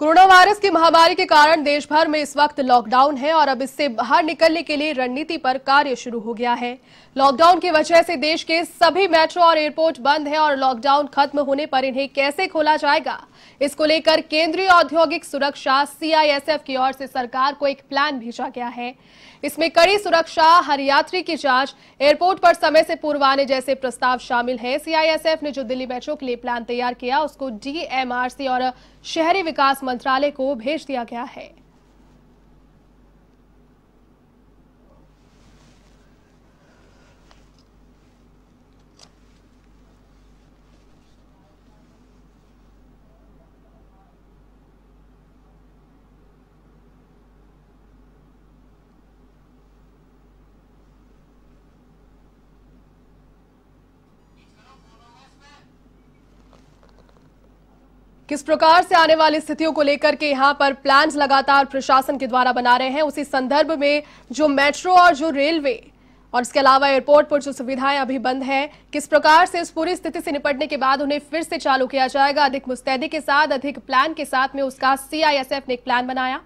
corona virus की महामारी के कारण देश भर में इस वक्त लॉकडाउन है और अब इससे बाहर निकलने के लिए रणनीति पर कार्य शुरू हो गया है लॉकडाउन की वजह से देश के सभी मेट्रो और एयरपोर्ट बंद हैं और लॉकडाउन खत्म होने पर इन्हें कैसे खोला जाएगा इसको लेकर केंद्रीय औद्योगिक सुरक्षा सीआईएसएफ की ओर से सरकार को एक प्लान भेजा गया है इसमें कड़ी सुरक्षा हर यात्री की जांच एयरपोर्ट पर समय से पूर्व आने जैसे प्रस्ताव शामिल है सीआईएसएफ ने जो दिल्ली मेट्रो के लिए प्लान तैयार किया उसको डीएमआरसी और शहरी विकास मंत्रालय को भेज दिया गया है किस प्रकार से आने वाली स्थितियों को लेकर के यहाँ पर प्लान लगातार प्रशासन के द्वारा बना रहे हैं उसी संदर्भ में जो मेट्रो और जो रेलवे और इसके अलावा एयरपोर्ट पर जो सुविधाएं अभी बंद हैं किस प्रकार से इस पूरी स्थिति से निपटने के बाद उन्हें फिर से चालू किया जाएगा अधिक मुस्तैदी के साथ अधिक प्लान के साथ में उसका सीआईएसएफ ने एक प्लान बनाया